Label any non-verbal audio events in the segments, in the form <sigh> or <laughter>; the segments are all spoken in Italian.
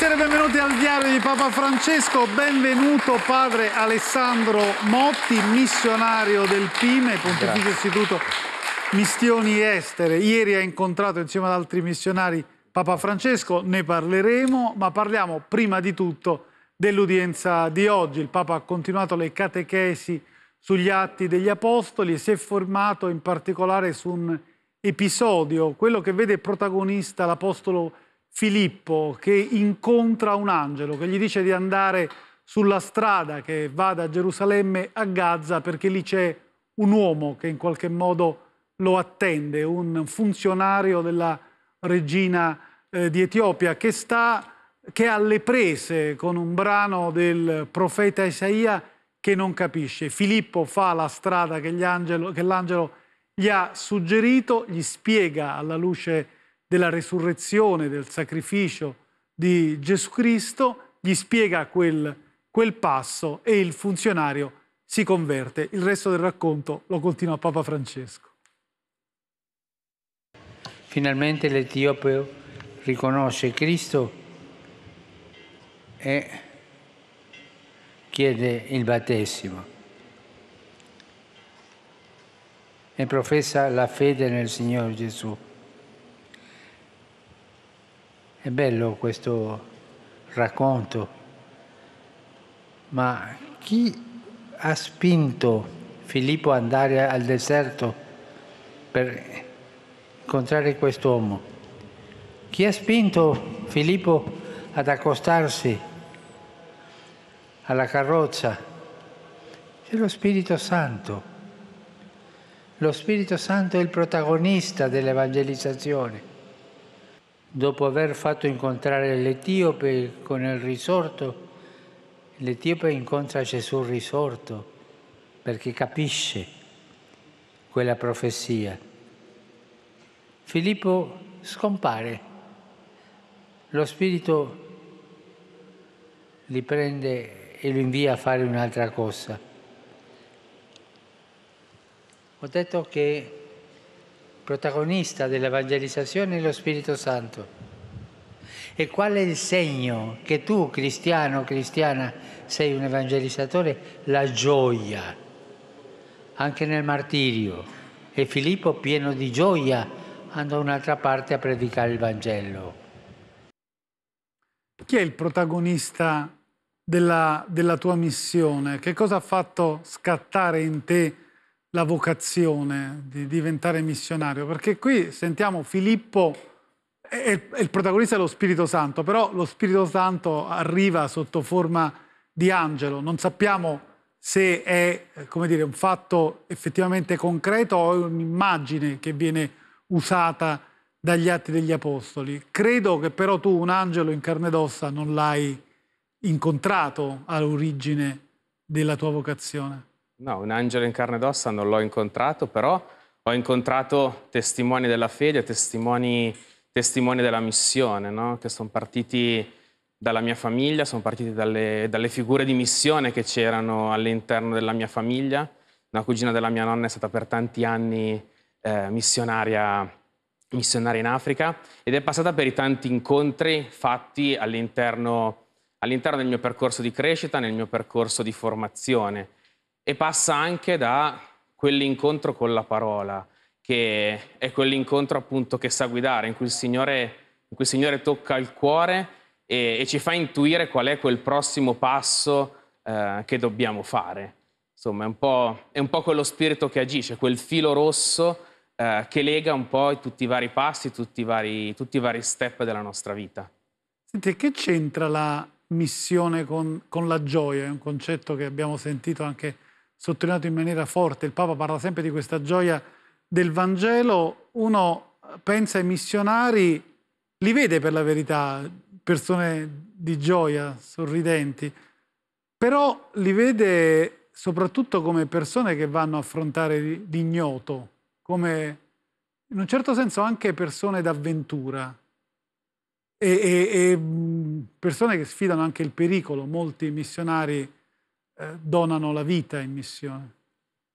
Buonasera e benvenuti al diario di Papa Francesco, benvenuto padre Alessandro Motti, missionario del PIME, Pontificio Istituto Missioni Estere. Ieri ha incontrato insieme ad altri missionari Papa Francesco, ne parleremo, ma parliamo prima di tutto dell'udienza di oggi. Il Papa ha continuato le catechesi sugli atti degli Apostoli e si è formato in particolare su un episodio, quello che vede protagonista l'Apostolo Francesco Filippo che incontra un angelo che gli dice di andare sulla strada che va da Gerusalemme a Gaza perché lì c'è un uomo che in qualche modo lo attende, un funzionario della regina eh, di Etiopia che sta che ha le prese con un brano del profeta Isaia che non capisce. Filippo fa la strada che l'angelo gli ha suggerito, gli spiega alla luce di della resurrezione, del sacrificio di Gesù Cristo, gli spiega quel, quel passo e il funzionario si converte. Il resto del racconto lo continua Papa Francesco. Finalmente l'Etiopeo riconosce Cristo e chiede il battesimo e professa la fede nel Signore Gesù. È bello questo racconto, ma chi ha spinto Filippo ad andare al deserto per incontrare quest'uomo? Chi ha spinto Filippo ad accostarsi alla carrozza? È lo Spirito Santo. Lo Spirito Santo è il protagonista dell'evangelizzazione dopo aver fatto incontrare l'Etiope con il risorto, l'Etiope incontra Gesù risorto perché capisce quella profezia. Filippo scompare, lo Spirito li prende e lo invia a fare un'altra cosa. Ho detto che protagonista dell'evangelizzazione è lo Spirito Santo. E qual è il segno che tu, cristiano o cristiana, sei un evangelizzatore? La gioia, anche nel martirio. E Filippo, pieno di gioia, andò da un'altra parte a predicare il Vangelo. Chi è il protagonista della, della tua missione? Che cosa ha fatto scattare in te? la vocazione di diventare missionario? Perché qui sentiamo Filippo è, è il protagonista dello Spirito Santo, però lo Spirito Santo arriva sotto forma di angelo, non sappiamo se è come dire, un fatto effettivamente concreto o è un'immagine che viene usata dagli atti degli apostoli. Credo che però tu un angelo in carne ed ossa non l'hai incontrato all'origine della tua vocazione. No, un angelo in carne ed ossa non l'ho incontrato, però ho incontrato testimoni della fede, testimoni, testimoni della missione, no? che sono partiti dalla mia famiglia, sono partiti dalle, dalle figure di missione che c'erano all'interno della mia famiglia. Una cugina della mia nonna è stata per tanti anni eh, missionaria, missionaria, in Africa ed è passata per i tanti incontri fatti all'interno, all'interno del mio percorso di crescita, nel mio percorso di formazione e passa anche da quell'incontro con la parola, che è quell'incontro appunto che sa guidare, in cui il Signore, in cui il Signore tocca il cuore e, e, ci fa intuire qual è quel prossimo passo eh, che dobbiamo fare. Insomma, è un, è un, po', quello spirito che agisce, quel filo rosso eh, che lega un po' tutti i vari passi, tutti i vari, tutti i vari step della nostra vita. Senti, che c'entra la missione con, con la gioia? È un concetto che abbiamo sentito anche sottolineato in maniera forte, il Papa parla sempre di questa gioia del Vangelo, uno pensa ai missionari, li vede per la verità, persone di gioia, sorridenti, però li vede soprattutto come persone che vanno a affrontare l'ignoto, come in un certo senso anche persone d'avventura e, e, e persone che sfidano anche il pericolo. Molti missionari eh, donano la vita in missione.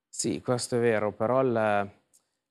Sì, questo è vero, però la...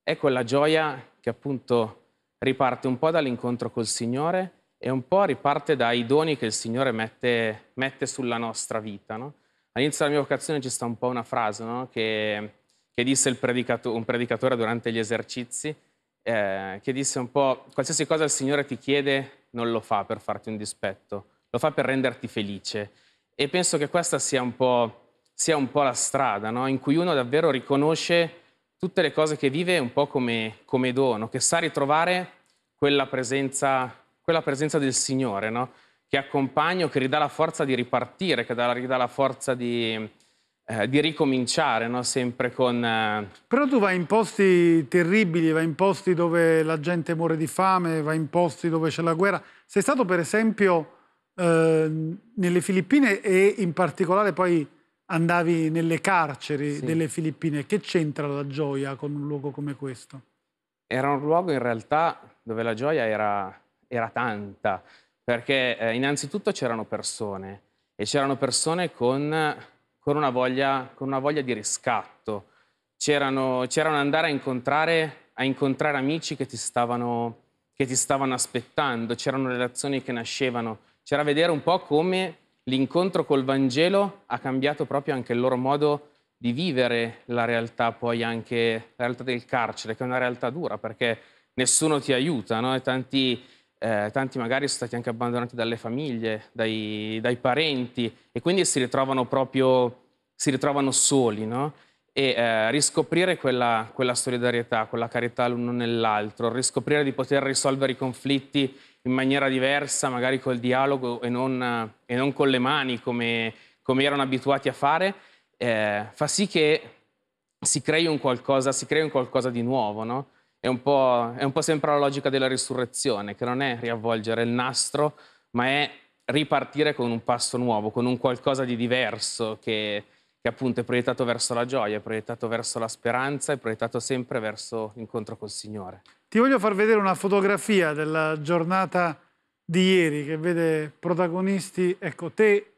è quella gioia che appunto riparte un po' dall'incontro col Signore e un po' riparte dai doni che il Signore mette, mette sulla nostra vita. No? All'inizio della mia vocazione ci sta un po' una frase no? che, che, disse predicato, un predicatore durante gli esercizi, eh, che disse un po' qualsiasi cosa il Signore ti chiede non lo fa per farti un dispetto, lo fa per renderti felice. E penso che questa sia un po', sia un po la strada, no? in cui uno davvero riconosce tutte le cose che vive un po' come, come dono, che sa ritrovare quella presenza, quella presenza del Signore, no? che accompagna, che ridà la forza di ripartire, che ridà la forza di, eh, di ricominciare, no? sempre con... Eh... Però tu vai in posti terribili, vai in posti dove la gente muore di fame, vai in posti dove c'è la guerra. Sei stato per esempio Ehm, nelle Filippine e in particolare poi andavi nelle carceri sì. delle Filippine. Che c'entra la gioia con un luogo come questo? Era un luogo in realtà dove la gioia era, era tanta, perché eh, innanzitutto c'erano persone e c'erano persone con, con, una voglia, con, una voglia, di riscatto, c'erano, c'erano andare a incontrare, a incontrare amici che ti stavano, che ti stavano aspettando, c'erano relazioni che nascevano c'era vedere un po' come l'incontro col Vangelo ha cambiato proprio anche il loro modo di vivere la realtà, poi anche la realtà del carcere, che è una realtà dura perché nessuno ti aiuta, no? tanti, eh, tanti, magari sono stati anche abbandonati dalle famiglie, dai, dai parenti e quindi si ritrovano proprio si ritrovano soli, no? E eh, riscoprire quella, quella solidarietà, quella carità l'uno nell'altro, riscoprire di poter risolvere i conflitti in maniera diversa, magari col dialogo e non, e non con le mani come, come, erano abituati a fare, eh, fa sì che si crei un qualcosa, si crei un qualcosa di nuovo, no? È un, po', è un po' sempre la logica della risurrezione, che non è riavvolgere il nastro, ma è ripartire con un passo nuovo, con un qualcosa di diverso che, che appunto è proiettato verso la gioia, è proiettato verso la speranza, è proiettato sempre verso l'incontro col Signore. Ti voglio far vedere una fotografia della giornata di ieri che vede protagonisti, ecco, te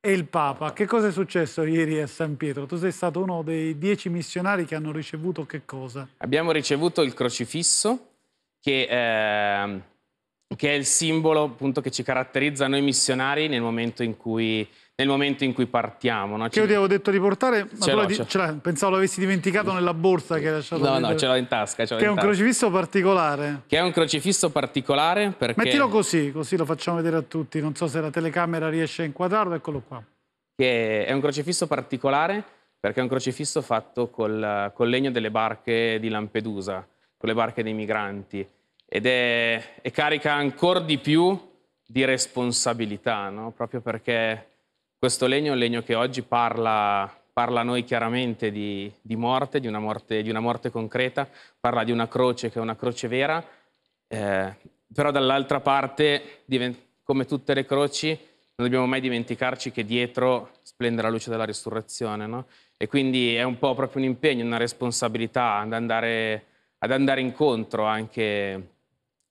e il Papa. Che cosa è successo ieri a San Pietro? Tu sei stato uno dei dieci missionari che hanno ricevuto che cosa? Abbiamo ricevuto il crocifisso, che, eh, che è il simbolo appunto, che ci caratterizza noi missionari nel momento in cui nel momento in cui partiamo. No? Che io ti avevo detto di portare, ma di, pensavo l'avessi dimenticato <laughs> nella borsa che hai lasciato. No, no, ce l'ho in tasca. Ce che in è un tasca. crocifisso particolare. Che è un crocifisso particolare perché... Mettilo così, così lo facciamo vedere a tutti. Non so se la telecamera riesce a inquadrarlo, eccolo qua. Che è un crocifisso particolare perché è un crocifisso fatto col, col legno delle barche di Lampedusa, con le barche dei migranti. Ed è, è carica ancora di più di responsabilità, no? proprio perché questo legno è un legno che oggi parla, parla a noi chiaramente di, di morte, di morte, di una morte, concreta, parla di una croce che è una croce vera, eh, però dall'altra parte, come tutte le croci, non dobbiamo mai dimenticarci che dietro splende la luce della risurrezione, no? E quindi è un po' proprio un impegno, una responsabilità ad andare, ad andare incontro anche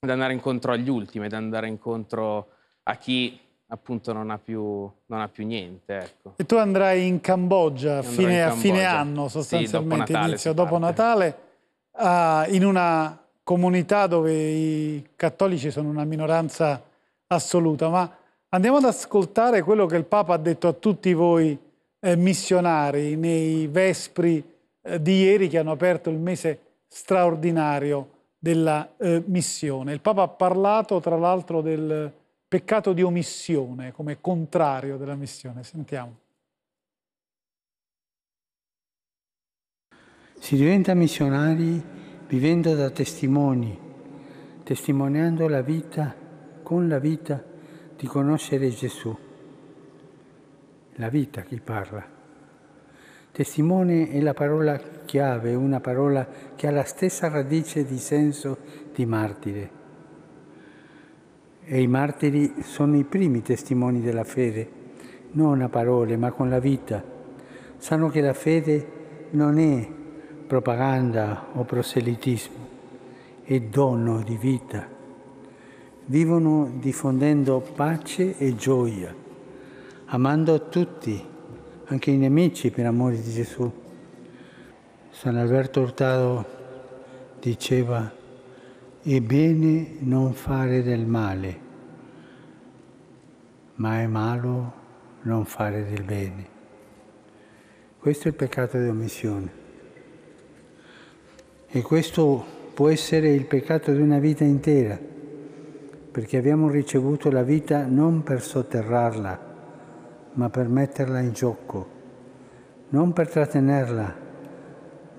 ad andare incontro agli ultimi, ad andare incontro a chi appunto non ha più, non ha più niente. Ecco. E tu andrai in Cambogia, a fine, in Cambogia. a fine anno sostanzialmente, sì, dopo inizio dopo Natale, uh, in una comunità dove i cattolici sono una minoranza assoluta, ma andiamo ad ascoltare quello che il Papa ha detto a tutti voi eh, missionari nei vespri eh, di ieri che hanno aperto il mese straordinario della eh, missione. Il Papa ha parlato tra l'altro del peccato di omissione come contrario della missione. Sentiamo. Si diventa missionari vivendo da testimoni, testimoniando la vita, con la vita, di conoscere Gesù. La vita chi parla. Testimone è la parola chiave, una parola che ha la stessa radice di senso di martire e i martiri sono i primi testimoni della fede, non a parole ma con la vita. Sanno che la fede non è propaganda o proselitismo, è dono di vita. Vivono diffondendo pace e gioia, amando tutti, anche i nemici per amore di Gesù. San Alberto Hurtado diceva è bene non fare del male, ma è malo non fare del bene. Questo è il peccato di omissione. E questo può essere il peccato di una vita intera, perché abbiamo ricevuto la vita non per sotterrarla, ma per metterla in gioco, non per trattenerla,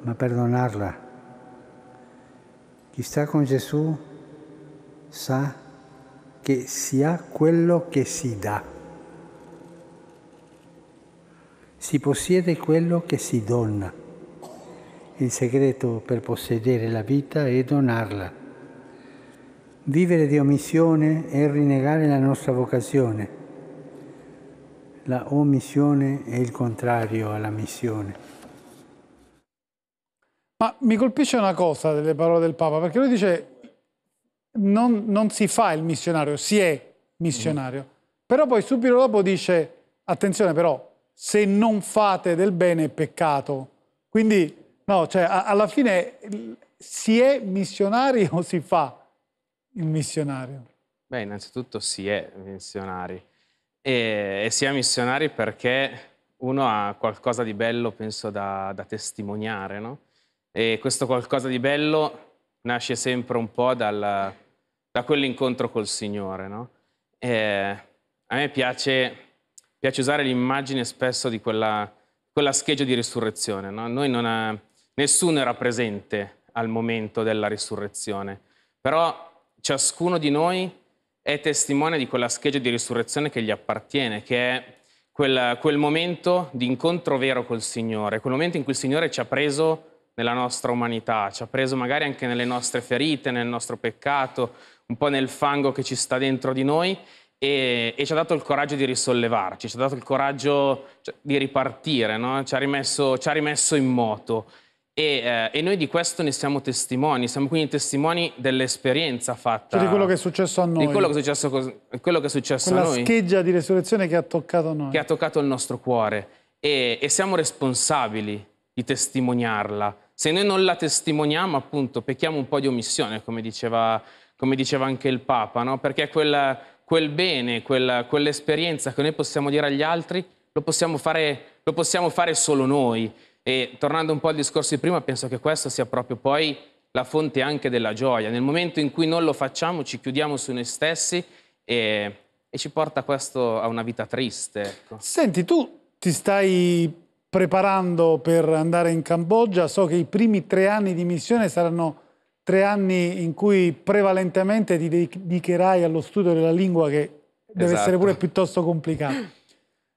ma per donarla chi sta con Gesù sa che si ha quello che si dà, si possiede quello che si dona. Il segreto per possedere la vita è donarla. Vivere di omissione è rinnegare la nostra vocazione. La omissione è il contrario alla missione. Ma mi colpisce una cosa delle parole del Papa, perché lui dice non, non si fa il missionario, si è missionario. Mm. Però poi subito dopo dice, attenzione però, se non fate del bene è peccato. Quindi, no, cioè, a, alla fine si è missionari <laughs> o si fa il missionario? Beh, innanzitutto si è missionari. E, e si è missionari perché uno ha qualcosa di bello, penso, da, da testimoniare, no? E questo qualcosa di bello nasce sempre un po' dal, da quell'incontro col Signore. No? a me piace, piace usare l'immagine spesso di quella, quella scheggia di risurrezione. No? Ha, nessuno era presente al momento della risurrezione, però ciascuno di noi è testimone di quella scheggia di risurrezione che gli appartiene, che è quel, quel momento di incontro vero col Signore, quel momento in cui il Signore ci ha preso nella nostra umanità, ci ha preso magari anche nelle nostre ferite, nel nostro peccato, un po' nel fango che ci sta dentro di noi e, e ci ha dato il coraggio di risollevarci, ci ha dato il coraggio cioè, di ripartire, no? ci, ha rimesso, ci, ha rimesso, in moto. E, eh, e, noi di questo ne siamo testimoni, siamo quindi testimoni dell'esperienza fatta. Cioè di quello che è successo a noi. Di quello che è successo, quello che è successo a noi. Quella scheggia di resurrezione che ha toccato noi. Che ha toccato il nostro cuore. E, e siamo responsabili di testimoniarla. Se noi non la testimoniamo, appunto, pecchiamo un po' di omissione, come diceva, come diceva anche il Papa, no? perché quella, quel bene, quella, quell'esperienza che noi possiamo dire agli altri, lo possiamo, fare, lo possiamo fare solo noi. E tornando un po' al discorso di prima, penso che questo sia proprio poi la fonte anche della gioia. Nel momento in cui non lo facciamo, ci chiudiamo su noi stessi e, e ci porta questo a una vita triste. Ecco. Senti, tu ti stai preparando per andare in Cambogia. So che i primi tre anni di missione saranno tre anni in cui prevalentemente ti dedicherai allo studio della lingua che deve esatto. essere pure piuttosto complicato.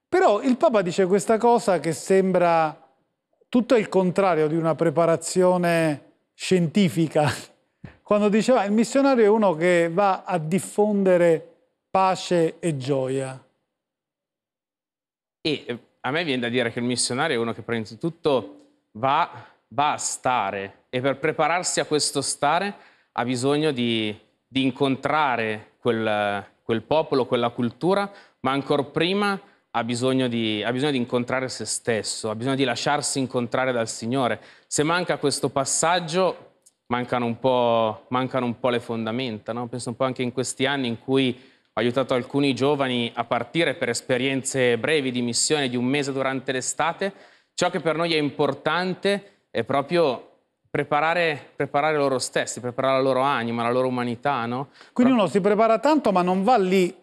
Però il Papa dice questa cosa che sembra tutto il contrario di una preparazione scientifica. <laughs> Quando diceva il missionario è uno che va a diffondere pace e gioia. E a me viene da dire che il missionario è uno che prima di tutto va, va, a stare e per prepararsi a questo stare ha bisogno di, di incontrare quel, quel, popolo, quella cultura, ma ancora prima ha bisogno, di, ha bisogno di incontrare se stesso, ha bisogno di lasciarsi incontrare dal Signore. Se manca questo passaggio, mancano un po', mancano un po le fondamenta. No? Penso un po' anche in questi anni in cui ha aiutato alcuni giovani a partire per esperienze brevi di missione di un mese durante l'estate. Ciò che per noi è importante è proprio preparare, preparare loro stessi, preparare la loro anima, la loro umanità. No? Quindi Pro uno si prepara tanto ma non va lì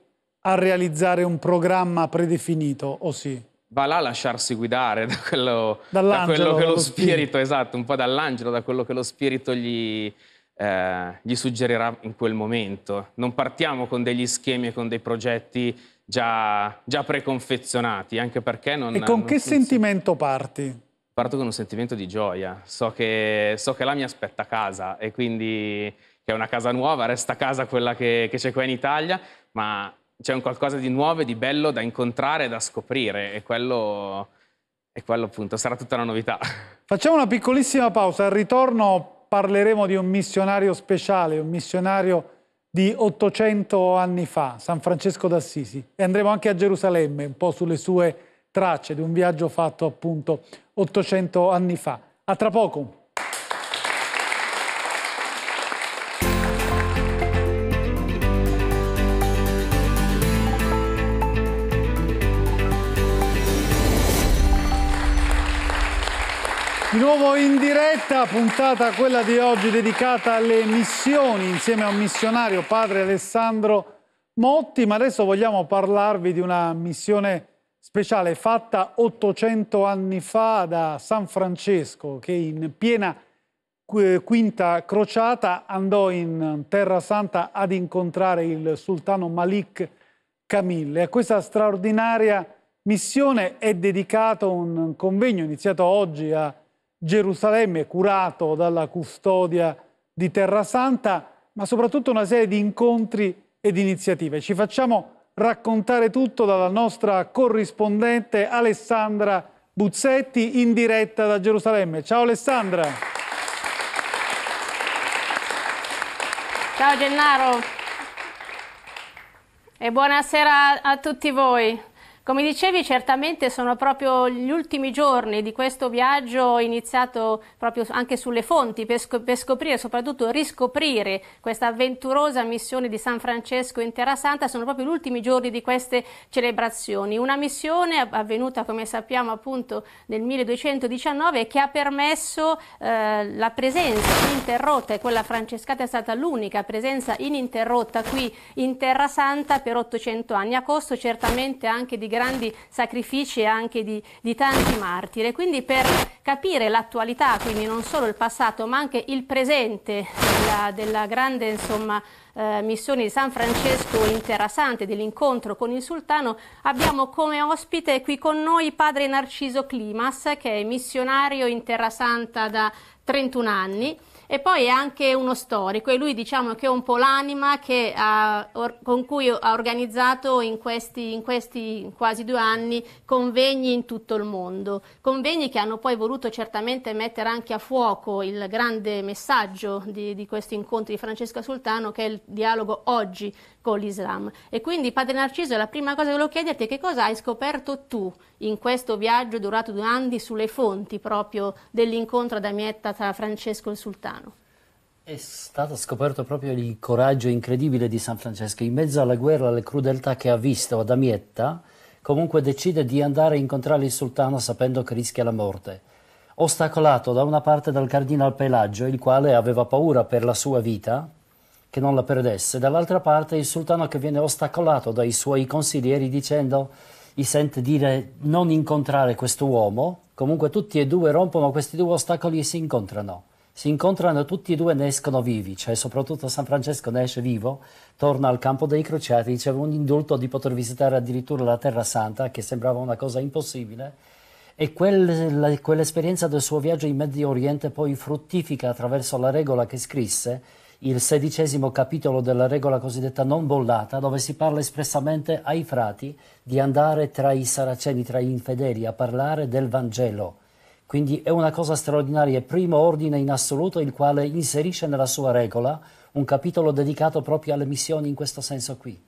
a realizzare un programma predefinito, o sì? va là a lasciarsi guidare da quello, da quello che lo spirito, spirito, esatto, un po' dall'angelo, da quello che lo spirito gli, eh, gli suggerirà in quel momento. Non partiamo con degli schemi e con dei progetti già, già preconfezionati, anche perché non... E con non che funziona. sentimento parti? Parto con un sentimento di gioia, so che, so che la mi aspetta casa e quindi che è una casa nuova, resta casa quella che, che c'è qua in Italia, ma c'è un qualcosa di nuovo e di bello da incontrare e da scoprire e quello, e quello appunto sarà tutta una novità. <laughs> Facciamo una piccolissima pausa, al ritorno parleremo di un missionario speciale, un missionario di 800 anni fa, San Francesco d'Assisi, e andremo anche a Gerusalemme, un po' sulle sue tracce di un viaggio fatto appunto 800 anni fa. A tra poco. Di nuovo in diretta, puntata quella di oggi dedicata alle missioni insieme a un missionario, padre Alessandro Motti, ma adesso vogliamo parlarvi di una missione speciale fatta 800 anni fa da San Francesco che in piena eh, quinta crociata andò in Terra Santa ad incontrare il sultano Malik Camille. A questa straordinaria missione è dedicato un convegno iniziato oggi a Gerusalemme, curato dalla custodia di Terra Santa, ma soprattutto una serie di incontri ed iniziative. Ci facciamo raccontare tutto dalla nostra corrispondente Alessandra Buzzetti in diretta da Gerusalemme. Ciao Alessandra! Ciao Gennaro e buonasera a tutti voi. Come dicevi, certamente sono proprio gli ultimi giorni di questo viaggio iniziato proprio anche sulle fonti per, sc per scoprire, soprattutto riscoprire questa avventurosa missione di San Francesco in Terra Santa, sono proprio gli ultimi giorni di queste celebrazioni. Una missione avvenuta, come sappiamo, appunto nel 1219 che ha permesso eh, la presenza ininterrotta, e quella francescata è stata l'unica presenza ininterrotta qui in Terra Santa per 800 anni, a costo certamente anche di grandi sacrifici e anche di, di tanti martiri. Quindi per capire l'attualità, quindi non solo il passato ma anche il presente della, della grande insomma, eh, missione di San Francesco in Terra Santa dell'incontro con il sultano, abbiamo come ospite qui con noi padre Narciso Climas che è missionario in Terra Santa da 31 anni e poi è anche uno storico e lui diciamo che è un po' l'anima ha, or, con cui ha organizzato in questi, in questi quasi due anni convegni in tutto il mondo, convegni che hanno poi voluto certamente mettere anche a fuoco il grande messaggio di, di questo incontro di Francesca Sultano che è il dialogo oggi con l'Islam. E quindi Padre Narciso, la prima cosa che volevo chiederti è che cosa hai scoperto tu in questo viaggio durato due anni sulle fonti proprio dell'incontro ad Amietta tra Francesco e il Sultano? È stato scoperto proprio il coraggio incredibile di San Francesco. In mezzo alla guerra, alle crudeltà che ha visto ad Amietta, comunque decide di andare a incontrare il sultano sapendo che rischia la morte. Ostacolato da una parte dal cardinal Pelagio, il quale aveva paura per la sua vita, che non la perdesse. Dall'altra parte il sultano che viene ostacolato dai suoi consiglieri dicendo gli sente dire non incontrare questo uomo, comunque tutti e due rompono questi due ostacoli e si incontrano. Si incontrano tutti e due ne escono vivi, cioè soprattutto San Francesco ne esce vivo, torna al campo dei crociati, riceve un indulto di poter visitare addirittura la Terra Santa, che sembrava una cosa impossibile, e quel, la, quell'esperienza del suo viaggio in Medio Oriente poi fruttifica attraverso la regola che scrisse, il sedicesimo capitolo della regola cosiddetta non bollata, dove si parla espressamente ai frati di andare tra i saraceni, tra gli infedeli, a parlare del Vangelo. Quindi è una cosa straordinaria, primo ordine in assoluto il quale inserisce nella sua regola un capitolo dedicato proprio alle missioni in questo senso qui.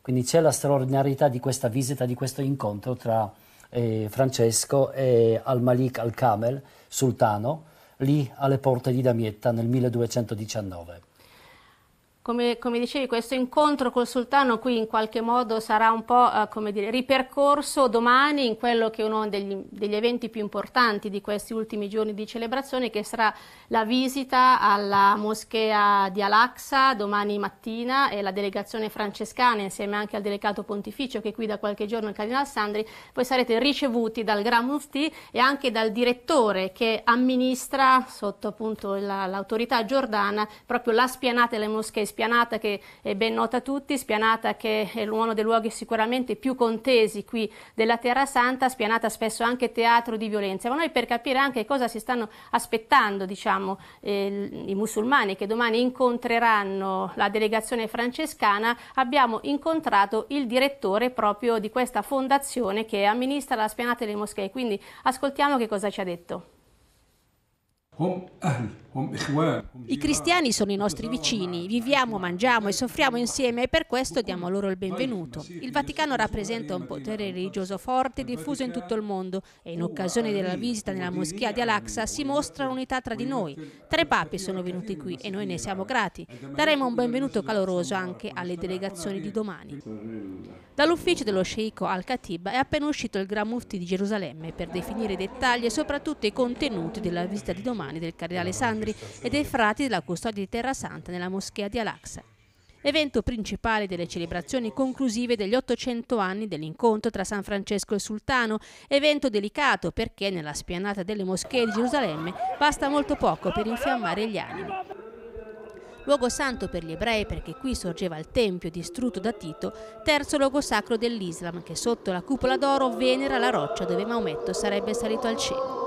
Quindi c'è la straordinarietà di questa visita, di questo incontro tra eh, Francesco e al-Malik al-Kamel, sultano, lì alle porte di Damietta nel 1219. Come, come, dicevi, questo incontro col sultano qui in qualche modo sarà un po' eh, dire, ripercorso domani in quello che è uno degli, degli, eventi più importanti di questi ultimi giorni di celebrazione, che sarà la visita alla moschea di Al-Aqsa domani mattina e la delegazione francescana insieme anche al delegato pontificio che è qui da qualche giorno il Cardinal Sandri, poi sarete ricevuti dal Gran Mufti e anche dal direttore che amministra sotto l'autorità giordana proprio la spianata delle moschee Spianata che è ben nota a tutti, Spianata che è uno dei luoghi sicuramente più contesi qui della Terra Santa, Spianata spesso anche teatro di violenza, ma noi per capire anche cosa si stanno aspettando diciamo, eh, i musulmani che domani incontreranno la delegazione francescana, abbiamo incontrato il direttore proprio di questa fondazione che amministra la Spianata delle Moschee, quindi ascoltiamo che cosa ci ha detto. I cristiani sono i nostri vicini, viviamo, mangiamo e soffriamo insieme e per questo diamo loro il benvenuto. Il Vaticano rappresenta un potere religioso forte e diffuso in tutto il mondo e in oh, occasione della visita nella moschea di Al-Aqsa si mostra l'unità tra di noi. Tre papi sono venuti qui e noi ne siamo grati. Daremo un benvenuto caloroso anche alle delegazioni di domani. Dall'ufficio dello sceicco Al-Khatib è appena uscito il Gran Mufti di Gerusalemme per definire i dettagli e soprattutto i contenuti della visita di domani del Cardinale Sandri e dei frati della custodia di Terra Santa nella moschea di Al-Aqsa. Evento principale delle celebrazioni conclusive degli 800 anni dell'incontro tra San Francesco e Sultano, evento delicato perché nella spianata delle moschee di Gerusalemme basta molto poco per infiammare gli animi luogo santo per gli ebrei perché qui sorgeva il Tempio distrutto da Tito, terzo luogo sacro dell'Islam che sotto la cupola d'oro venera la roccia dove Maometto sarebbe salito al cielo.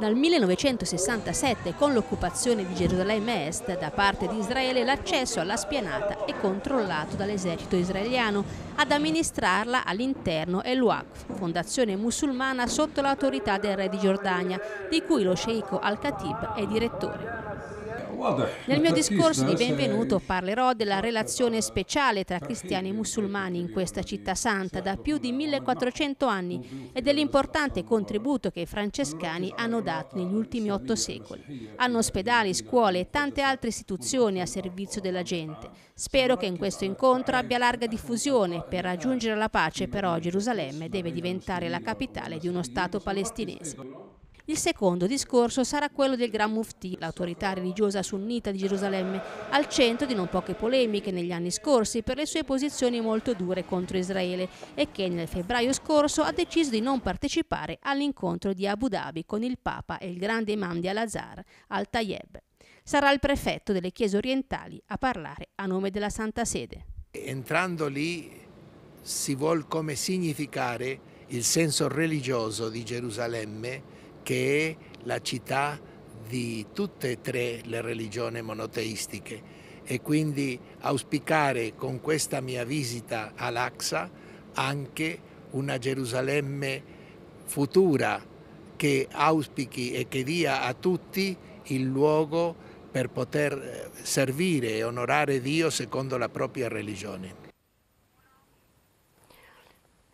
Dal 1967, con l'occupazione di Gerusalemme Est da parte di Israele, l'accesso alla spianata è controllato dall'esercito israeliano. Ad amministrarla all'interno è l'UAQ, fondazione musulmana sotto l'autorità del re di Giordania, di cui lo sceicco Al-Khatib è direttore. Nel mio discorso di benvenuto parlerò della relazione speciale tra cristiani e musulmani in questa città santa da più di 1400 anni e dell'importante contributo che i francescani hanno dato negli ultimi otto secoli. Hanno ospedali, scuole e tante altre istituzioni a servizio della gente. Spero che in questo incontro abbia larga diffusione. Per raggiungere la pace però Gerusalemme deve diventare la capitale di uno Stato palestinese. Il secondo discorso sarà quello del Gran Mufti, l'autorità religiosa sunnita di Gerusalemme, al centro di non poche polemiche negli anni scorsi per le sue posizioni molto dure contro Israele e che nel febbraio scorso ha deciso di non partecipare all'incontro di Abu Dhabi con il Papa e il grande imam di Al-Azhar, Al-Tayeb. Sarà il prefetto delle chiese orientali a parlare a nome della Santa Sede. Entrando lì si vuol come significare il senso religioso di Gerusalemme che è la città di tutte e tre le religioni monoteistiche e quindi auspicare con questa mia visita all'Aqsa anche una Gerusalemme futura che auspichi e che dia a tutti il luogo per poter eh, servire e onorare Dio secondo la propria religione.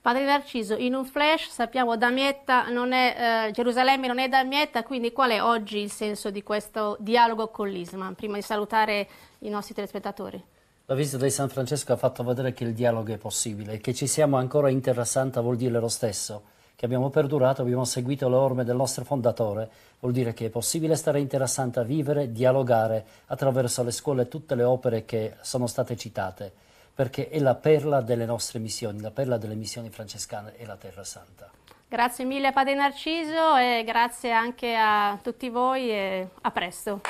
Padre Narciso, in un flash sappiamo Damietta non è, eh, Gerusalemme non è Damietta, quindi qual è oggi il senso di questo dialogo con l'Islam? Prima di salutare i nostri telespettatori. La visita di San Francesco ha fatto vedere che il dialogo è possibile, che ci siamo ancora in Terra Santa vuol dire lo stesso che abbiamo perdurato, abbiamo seguito le orme del nostro fondatore, vuol dire che è possibile stare in Terra Santa, vivere, dialogare attraverso le scuole e tutte le opere che sono state citate perché è la perla delle nostre missioni, la perla delle missioni francescane è la Terra Santa. Grazie mille Padre Narciso e grazie anche a tutti voi e a presto.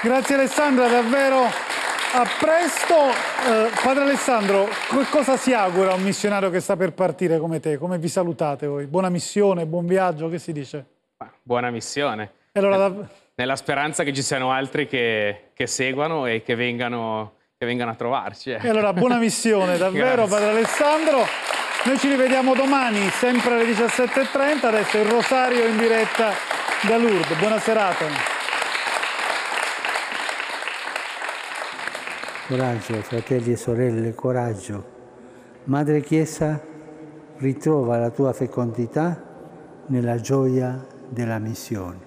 Grazie Alessandra, davvero a presto. Eh, padre Alessandro, cosa si augura a un missionario che sta per partire come te? Come vi salutate voi? Buona missione, buon viaggio, che si dice? Buona missione. Allora, nella speranza che ci siano altri che, che seguano e che vengano che vengano a trovarci. Eh. E allora buona missione <laughs> davvero Padre Alessandro. Noi ci rivediamo domani sempre alle 17.30, adesso il Rosario in diretta da Lourdes. Buona serata. Coraggio, fratelli e sorelle, coraggio. Madre Chiesa, ritrova la tua fecondità nella gioia della missione.